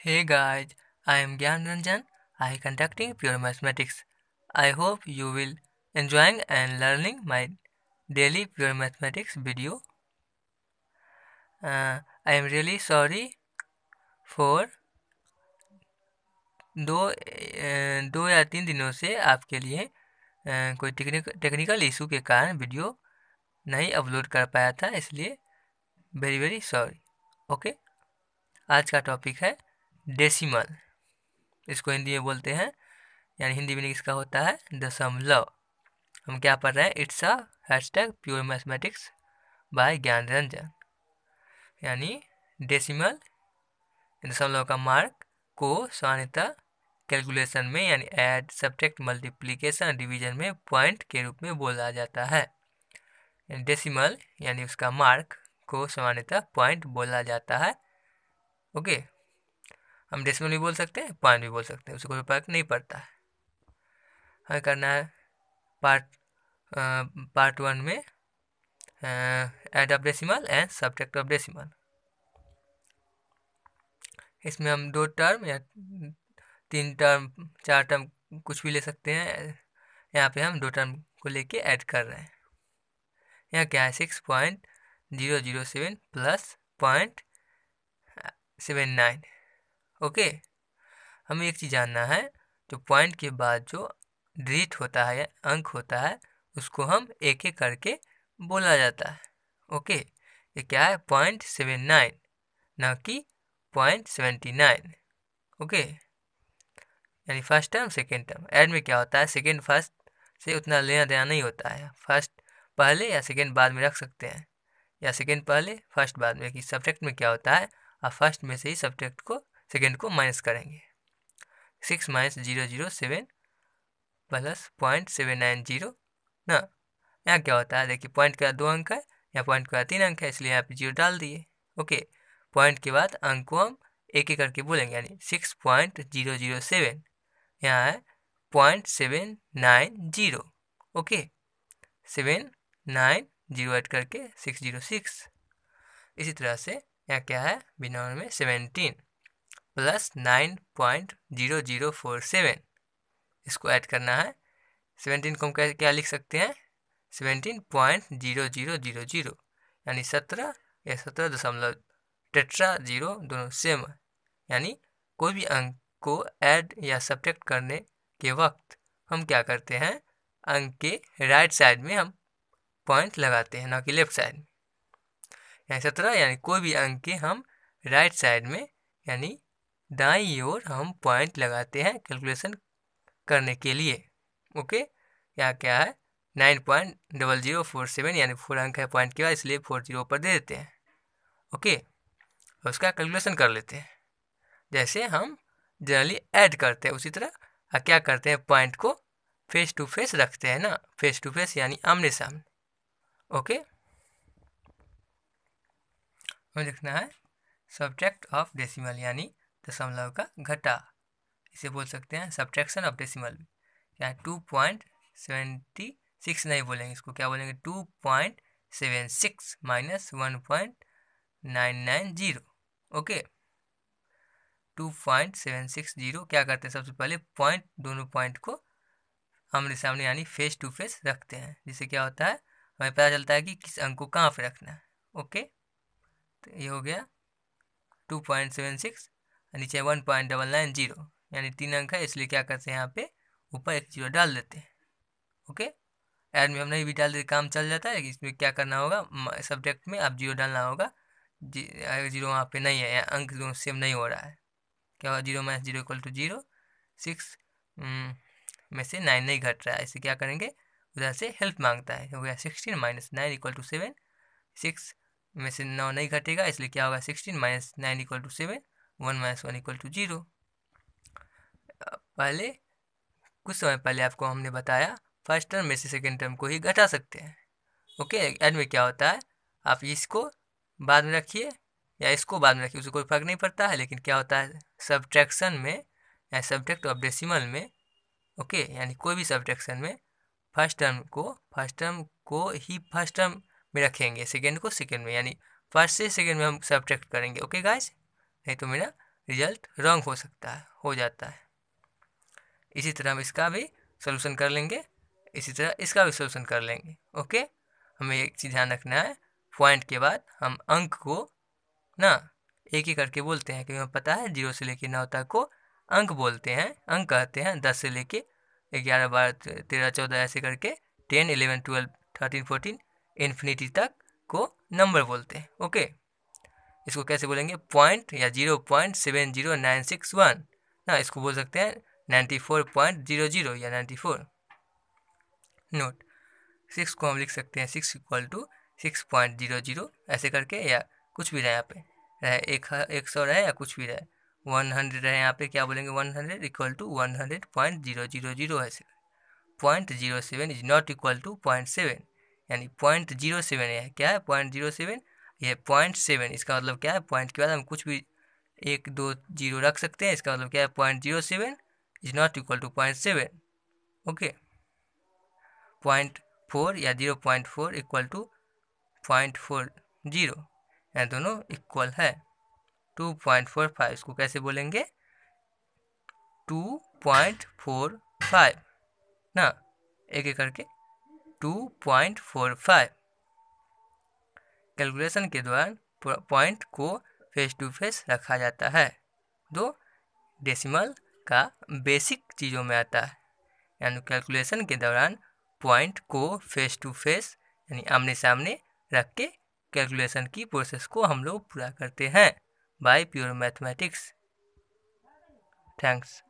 Hey guys, I am Gyan Ranjan. I am conducting Pure Mathematics. I hope you will enjoying and learning my daily Pure Mathematics video. Uh, I am really sorry for दो दो या तीन दिनों से आपके लिए कोई technical issue के कारण वीडियो नहीं अपलोड कर पाया था इसलिए वेरी वेरी सॉरी ओके आज का टॉपिक है डेसिमल इसको हिंदी में बोलते हैं यानी हिंदी में इसका होता है दशमलव हम क्या पढ़ रहे हैं it's a hashtag pure mathematics by Gyan Ranjan यानी डेसिमल दशमलव का मार्क को सामान्यतः कैलकुलेशन में यानी ऐड सब्जेक्ट मल्टीप्लीकेशन डिवीजन में पॉइंट के रूप में बोला जाता है डेसिमल यानी उसका मार्क को सामान्यतः पॉइंट बोला जाता है ओके हम डेसिमल भी बोल सकते हैं पॉइंट भी बोल सकते हैं उसे कोई फर्क नहीं पड़ता है हमें करना है पार्ट आ, पार्ट वन में add of decimal and subject of decimal इसमें हम दो टर्म या तीन टर्म चार टर्म कुछ भी ले सकते हैं यहाँ पे हम दो टर्म को लेके ऐड कर रहे हैं यहाँ क्या है six point zero zero seven plus point seven nine okay हमें एक चीज़ जानना है जो पॉइंट के बाद जो डिजिट होता है या अंक होता है उसको हम एक एक करके बोला जाता है ओके ये क्या है पॉइंट सेवन नाइन न कि पॉइंट सेवेंटी नाइन ओके यानी first term second term add में क्या होता है सेकेंड फर्स्ट से उतना लेना देना नहीं होता है फर्स्ट पहले या सेकेंड बाद में रख सकते हैं या सेकेंड पहले फर्स्ट बाद में कि सब्जेक्ट में क्या होता है आप फर्स्ट में से ही सब्जेक्ट को सेकेंड को माइनस करेंगे six minus zero zero seven plus point seven nine zero ना यहाँ क्या होता है देखिए पॉइंट का दो अंक है या पॉइंट का तीन अंक है इसलिए यहाँ पे जीरो डाल दिए ओके पॉइंट के बाद अंक को हम एक एक करके बोलेंगे यानी six point zero zero seven यहाँ है point seven nine zero okay seven nine zero add करके सिक्स जीरो सिक्स इसी तरह से यहाँ क्या है बिना में seventeen plus nine point zero zero four seven इसको ऐड करना है सेवेंटीन को हम क्या, क्या लिख सकते हैं seventeen point zero zero zero zero यानी सत्रह या सत्रह दशमलव टेट्रा जीरो दोनों सेम है यानी कोई भी अंक को ऐड या सब्ट्रैक्ट करने के वक्त हम क्या करते हैं अंक के राइट साइड में हम पॉइंट लगाते हैं ना कि लेफ्ट साइड में यानी सत्रह यानी कोई भी अंक के हम राइट साइड में यानी दाई ओर हम पॉइंट लगाते हैं कैलकुलेशन करने के लिए ओके यहाँ क्या है nine point double zero four seven यानी फोर अंक है पॉइंट के बाद इसलिए फोर जीरो पर दे देते हैं ओके उसका कैलकुलेशन कर लेते हैं जैसे हम जनरली ऐड करते हैं उसी तरह क्या करते हैं पॉइंट को फेस टू फेस रखते हैं ना फेस टू फेस यानी आमने सामने ओके हमें देखना है सब्जेक्ट ऑफ डेसिमल यानी दशमलव का घटा इसे बोल सकते हैं सब्ट्रैक्शन ऑफ डेसिमल यहाँ टू पॉइंट सेवेंटी सिक्स नहीं बोलेंगे इसको क्या बोलेंगे two point seven six minus one point nine nine zero okay two point seven six zero क्या करते हैं सबसे पहले पॉइंट दोनों पॉइंट को आमने सामने यानी फेस टू फेस रखते हैं जिससे क्या होता है हमें पता चलता है कि किस अंक को कहाँ पर रखना है ओके तो ये हो गया टू पॉइंट सेवन सिक्स नीचे one point double nine zero यानी तीन अंक है इसलिए क्या करते हैं यहाँ पे ऊपर एक जीरो डाल देते हैं ओके एड में हम नहीं भी डाल देते काम चल जाता है इसमें क्या करना होगा सब्जेक्ट में आप जीरो डालना होगा जी जीरो वहाँ पर नहीं है अंक सेम नहीं हो रहा है क्या होगा zero minus zero equal to zero six में से नाइन नहीं घट रहा है इसे क्या करेंगे उधर से हेल्प मांगता है हो गया sixteen minus nine equal to seven six में से नौ नहीं घटेगा इसलिए क्या होगा sixteen minus nine equal to seven one minus one equal to zero पहले कुछ समय पहले आपको हमने बताया फर्स्ट टर्म में से सेकेंड टर्म को ही घटा सकते हैं ओके एड में क्या होता है आप इसको बाद में रखिए या इसको बाद में रखिए उसे कोई फर्क नहीं पड़ता है लेकिन क्या होता है सब्ट्रैक्शन में या सब्जेक्ट ऑफ डेसिमल में ओके यानी कोई भी सब्ट्रैक्शन में फर्स्ट टर्म को फर्स्ट टर्म को ही फर्स्ट टर्म में रखेंगे सेकेंड को सेकेंड में यानी फर्स्ट से सेकेंड में हम सब्ट्रैक्ट करेंगे ओके गाइज नहीं तो मेरा रिजल्ट रॉन्ग हो सकता है हो जाता है इसी तरह हम इसका भी सोल्यूशन कर लेंगे इसी तरह इसका भी सोल्यूशन कर लेंगे ओके हमें एक चीज़ ध्यान रखना है पॉइंट के बाद हम अंक को ना एक ही करके बोलते हैं क्योंकि हमें पता है जीरो से लेकर नौ तक को अंक बोलते हैं अंक कहते हैं दस से लेके ग्यारह बारह तेरह चौदह ऐसे करके ten eleven twelve thirteen fourteen infinity तक को नंबर बोलते हैं ओके इसको कैसे बोलेंगे पॉइंट या zero point seven zero nine six one ना इसको बोल सकते हैं ninety four point zero zero या नाइन्टी फोर नोट सिक्स को हम लिख सकते हैं six equal to six point zero zero ऐसे करके या कुछ भी रहे यहाँ पे रहे एक एक सौ रहे या कुछ भी रहे वन हंड्रेड रहे यहाँ पे क्या बोलेंगे one hundred equal to one hundred point zero zero zero ऐसे point zero seven is not equal to point seven यानी पॉइंट जीरो सेवन है क्या है पॉइंट जीरो सेवन ये पॉइंट सेवन इसका मतलब क्या है पॉइंट के बाद हम कुछ भी एक दो जीरो रख सकते हैं इसका मतलब क्या है point zero seven is not equal to point seven okay point four या zero point four equal to point four zero या दोनों इक्वल है टू पॉइंट फोर फाइव इसको कैसे बोलेंगे टू पॉइंट फोर फाइव ना एक एक करके two point four five calculation के दौरान पॉइंट को फेस टू फेस रखा जाता है दो डेसिमल का बेसिक चीज़ों में आता है यानी कैलकुलेशन के दौरान पॉइंट को फेस टू फेस यानी आमने सामने रख के कैलकुलेशन की प्रोसेस को हम लोग पूरा करते हैं बाय प्योर मैथमेटिक्स थैंक्स